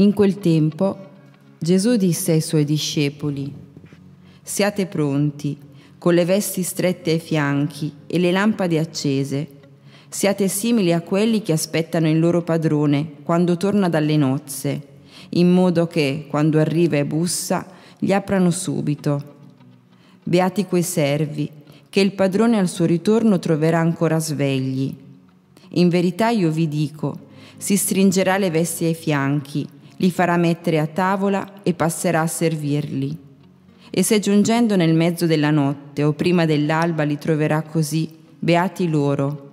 In quel tempo Gesù disse ai suoi discepoli, Siate pronti, con le vesti strette ai fianchi e le lampade accese. Siate simili a quelli che aspettano il loro padrone quando torna dalle nozze, in modo che, quando arriva e bussa, gli aprano subito. Beati quei servi, che il padrone al suo ritorno troverà ancora svegli. In verità io vi dico, si stringerà le vesti ai fianchi li farà mettere a tavola e passerà a servirli. E se giungendo nel mezzo della notte o prima dell'alba li troverà così, beati loro.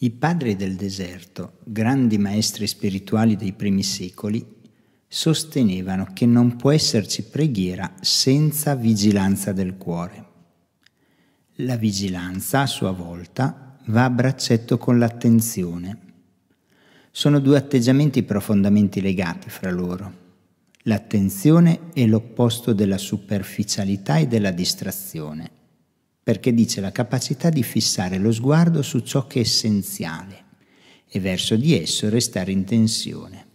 I padri del deserto, grandi maestri spirituali dei primi secoli, sostenevano che non può esserci preghiera senza vigilanza del cuore. La vigilanza, a sua volta, va a braccetto con l'attenzione. Sono due atteggiamenti profondamente legati fra loro. L'attenzione è l'opposto della superficialità e della distrazione, perché dice la capacità di fissare lo sguardo su ciò che è essenziale e verso di esso restare in tensione.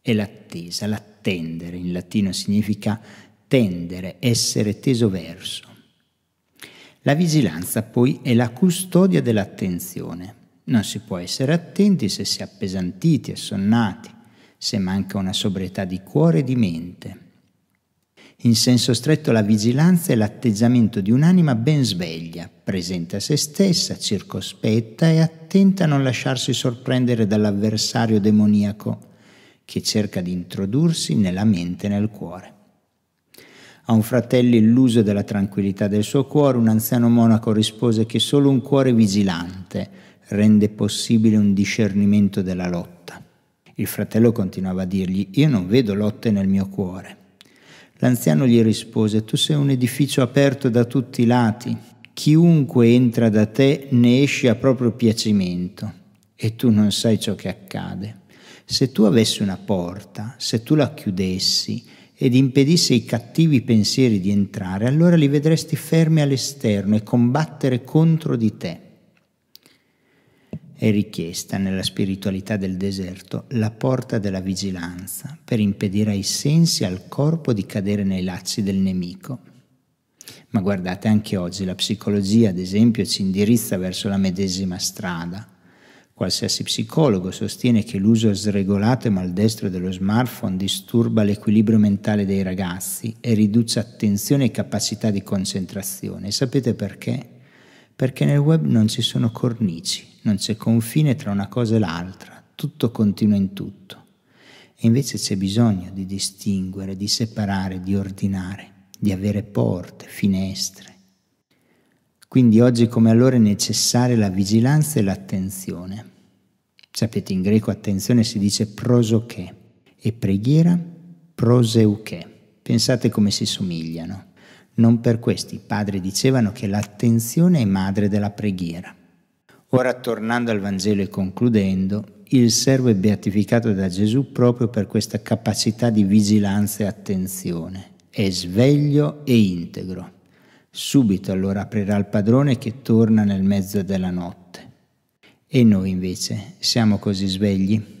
È l'attesa, l'attendere, in latino significa tendere, essere teso verso. La vigilanza poi è la custodia dell'attenzione. Non si può essere attenti se si è appesantiti, assonnati, se manca una sobrietà di cuore e di mente. In senso stretto la vigilanza è l'atteggiamento di un'anima ben sveglia, presente a se stessa, circospetta e attenta a non lasciarsi sorprendere dall'avversario demoniaco che cerca di introdursi nella mente e nel cuore. A un fratello illuso della tranquillità del suo cuore, un anziano monaco rispose che solo un cuore vigilante rende possibile un discernimento della lotta. Il fratello continuava a dirgli, io non vedo lotte nel mio cuore. L'anziano gli rispose, tu sei un edificio aperto da tutti i lati, chiunque entra da te ne esce a proprio piacimento e tu non sai ciò che accade. Se tu avessi una porta, se tu la chiudessi, ed impedisse i cattivi pensieri di entrare, allora li vedresti fermi all'esterno e combattere contro di te. È richiesta nella spiritualità del deserto la porta della vigilanza per impedire ai sensi e al corpo di cadere nei lacci del nemico. Ma guardate, anche oggi la psicologia, ad esempio, ci indirizza verso la medesima strada Qualsiasi psicologo sostiene che l'uso sregolato e maldestro dello smartphone disturba l'equilibrio mentale dei ragazzi e riduce attenzione e capacità di concentrazione. Sapete perché? Perché nel web non ci sono cornici, non c'è confine tra una cosa e l'altra, tutto continua in tutto. E invece c'è bisogno di distinguere, di separare, di ordinare, di avere porte, finestre quindi oggi come allora è necessaria la vigilanza e l'attenzione. Sapete, in greco attenzione si dice prosoche e preghiera proseuche. Pensate come si somigliano. Non per questo i padri dicevano che l'attenzione è madre della preghiera. Ora tornando al Vangelo e concludendo, il servo è beatificato da Gesù proprio per questa capacità di vigilanza e attenzione. È sveglio e integro. Subito allora aprirà il padrone che torna nel mezzo della notte. E noi invece siamo così svegli?